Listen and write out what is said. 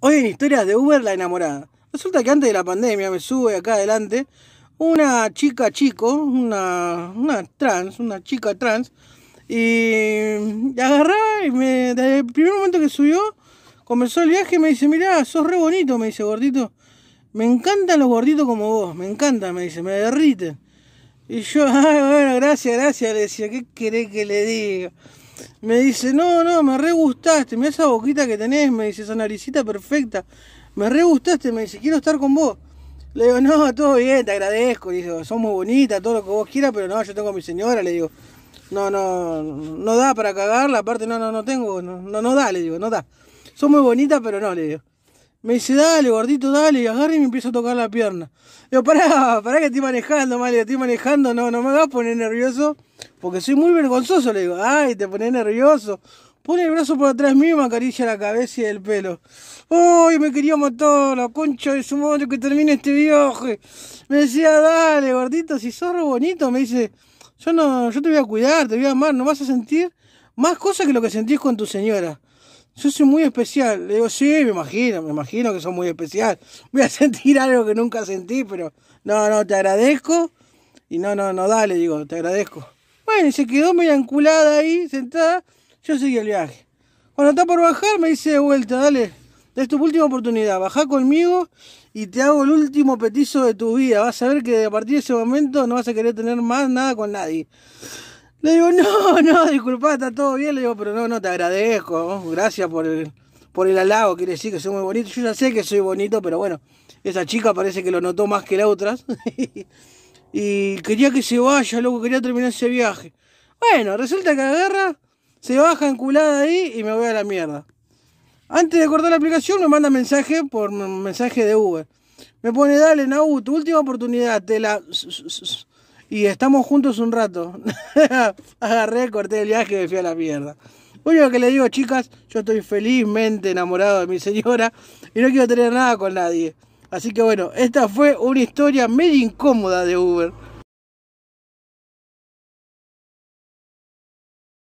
Hoy en historias de Uber, la enamorada. Resulta que antes de la pandemia me sube acá adelante una chica chico, una, trans, una chica trans, y agarraba y me, desde el primer momento que subió, comenzó el viaje y me dice, mirá, sos re bonito, me dice gordito. Me encantan los gorditos como vos, me encantan, me dice, me derrite. Y yo, ay, bueno, gracias, gracias, le decía, ¿qué querés que le diga? me dice, no, no, me re gustaste, mira esa boquita que tenés, me dice, esa naricita perfecta, me re gustaste, me dice, quiero estar con vos. Le digo, no, todo bien, te agradezco, le digo, sos muy bonita, todo lo que vos quieras, pero no, yo tengo a mi señora, le digo, no, no, no da para cagarla, aparte no, no, no tengo, no, no, no da, le digo, no da. Son muy bonita, pero no, le digo. Me dice, dale, gordito, dale, y agarra y me empieza a tocar la pierna. Le digo, pará, pará que estoy manejando, mal, estoy manejando, no, no me vas a poner nervioso. Porque soy muy vergonzoso, le digo. Ay, te pone nervioso. Pone el brazo por atrás mío y me acaricia la cabeza y el pelo. ¡Uy, me quería matar! La concha de su madre que termine este viaje. Me decía, dale, gordito, si sos re bonito, me dice, yo no, yo te voy a cuidar, te voy a amar, no vas a sentir más cosas que lo que sentís con tu señora. Yo soy muy especial. Le digo, sí, me imagino, me imagino que sos muy especial. Voy a sentir algo que nunca sentí, pero no, no, te agradezco. Y no, no, no, dale, digo, te agradezco y se quedó media enculada ahí, sentada. Yo seguí el viaje. Cuando está por bajar, me dice de vuelta, dale, es tu última oportunidad, baja conmigo y te hago el último petizo de tu vida. Vas a ver que a partir de ese momento no vas a querer tener más nada con nadie. Le digo, no, no, disculpa, está todo bien. Le digo, pero no, no, te agradezco. Gracias por el, por el halago, quiere decir que soy muy bonito. Yo ya sé que soy bonito, pero bueno, esa chica parece que lo notó más que la otras. Y quería que se vaya, loco, quería terminar ese viaje. Bueno, resulta que agarra, se baja enculada ahí y me voy a la mierda. Antes de cortar la aplicación me manda mensaje por mensaje de Uber. Me pone, dale, Nau, tu última oportunidad, te la... Y estamos juntos un rato. Agarré, corté el viaje y me fui a la mierda. Único que le digo, chicas, yo estoy felizmente enamorado de mi señora y no quiero tener nada con nadie. Así que bueno, esta fue una historia medio incómoda de Uber.